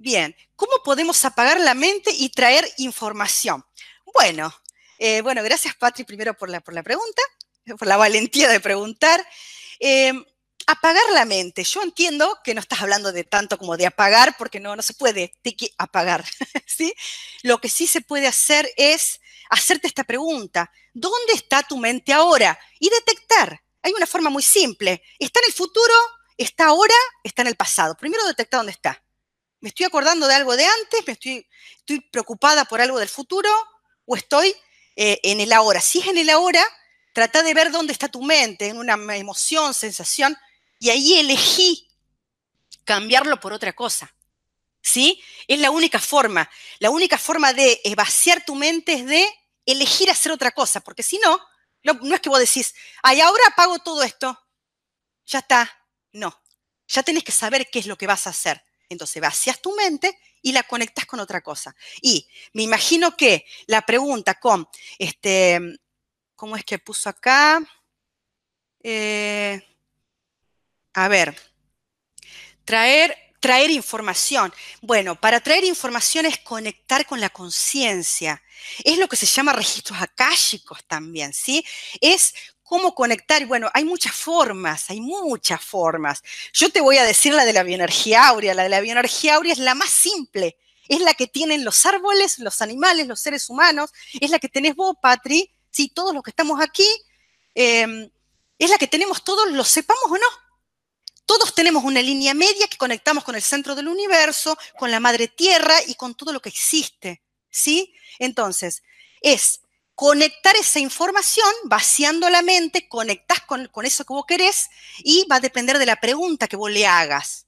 Bien, ¿cómo podemos apagar la mente y traer información? Bueno, eh, bueno, gracias Patri primero por la, por la pregunta, por la valentía de preguntar. Em, apagar la mente. Yo entiendo que no estás hablando de tanto como de apagar, porque no, no se puede tiki, apagar. ¿sí? Lo que sí se puede hacer es hacerte esta pregunta. ¿Dónde está tu mente ahora? Y detectar. Hay una forma muy simple. ¿Está en el futuro? ¿Está ahora? ¿Está en el pasado? Primero detecta dónde está. ¿Me estoy acordando de algo de antes? ¿Me estoy, estoy preocupada por algo del futuro? ¿O estoy eh, en el ahora? Si es en el ahora, trata de ver dónde está tu mente, en una emoción, sensación, y ahí elegí cambiarlo por otra cosa. ¿Sí? Es la única forma. La única forma de vaciar tu mente es de elegir hacer otra cosa, porque si no, no, es que vos decís, ay, ahora apago todo esto, ya está. No, ya tenés que saber qué es lo que vas a hacer. Entonces vacías tu mente y la conectas con otra cosa. Y me imagino que la pregunta con, este, ¿cómo es que puso acá? Eh, a ver, traer, traer información. Bueno, para traer información es conectar con la conciencia. Es lo que se llama registros akáshicos también, ¿sí? Es ¿Cómo conectar? Bueno, hay muchas formas, hay muchas formas. Yo te voy a decir la de la bioenergía áurea. La de la bioenergía áurea es la más simple. Es la que tienen los árboles, los animales, los seres humanos. Es la que tenés vos, Patri. si todos los que estamos aquí. Em, es la que tenemos todos, lo sepamos o no. Todos tenemos una línea media que conectamos con el centro del universo, con la madre tierra y con todo lo que existe. ¿Sí? Entonces, es conectar esa información, vaciando la mente, conectás con, eso que vos querés y va a depender de la pregunta que vos le hagas.